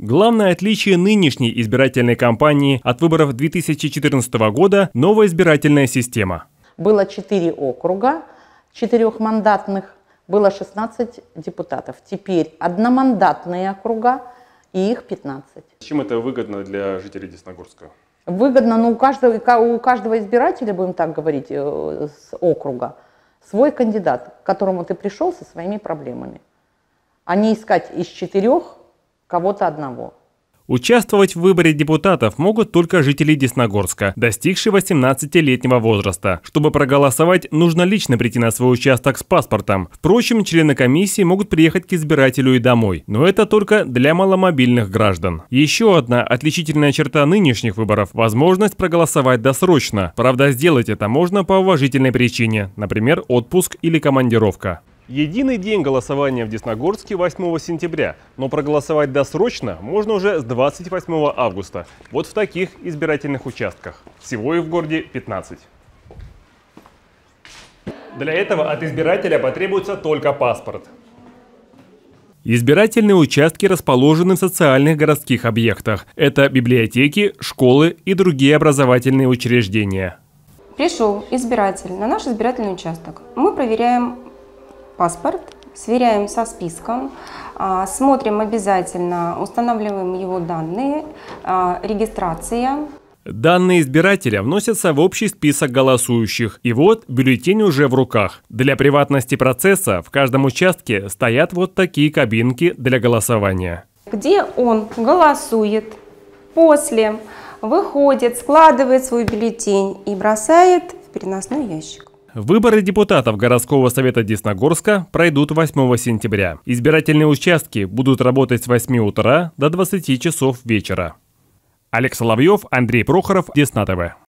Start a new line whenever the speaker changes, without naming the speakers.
Главное отличие нынешней избирательной кампании от выборов 2014 года – новая избирательная система.
Было 4 округа, четырехмандатных, было 16 депутатов. Теперь одномандатные округа и их 15.
Чем это выгодно для жителей Десногорска?
Выгодно, но ну, у каждого, у каждого избирателя, будем так говорить, э, с округа, свой кандидат, к которому ты пришел со своими проблемами. А не искать из четырех кого-то одного.
Участвовать в выборе депутатов могут только жители Десногорска, достигшие 18-летнего возраста. Чтобы проголосовать, нужно лично прийти на свой участок с паспортом. Впрочем, члены комиссии могут приехать к избирателю и домой. Но это только для маломобильных граждан. Еще одна отличительная черта нынешних выборов – возможность проголосовать досрочно. Правда, сделать это можно по уважительной причине, например, отпуск или командировка. Единый день голосования в Десногорске 8 сентября, но проголосовать досрочно можно уже с 28 августа. Вот в таких избирательных участках. Всего их в городе 15. Для этого от избирателя потребуется только паспорт. Избирательные участки расположены в социальных городских объектах. Это библиотеки, школы и другие образовательные учреждения.
Пришел избиратель на наш избирательный участок. Мы проверяем паспорт, сверяем со списком, а, смотрим обязательно, устанавливаем его данные, а, регистрация,
Данные избирателя вносятся в общий список голосующих, и вот бюллетень уже в руках. Для приватности процесса в каждом участке стоят вот такие кабинки для голосования.
Где он голосует, после выходит, складывает свой бюллетень и бросает в переносной ящик.
Выборы депутатов городского совета Десногорска пройдут 8 сентября. Избирательные участки будут работать с 8 утра до 20 часов вечера. Алекс Соловьев, Андрей Прохоров, Десна ТВ.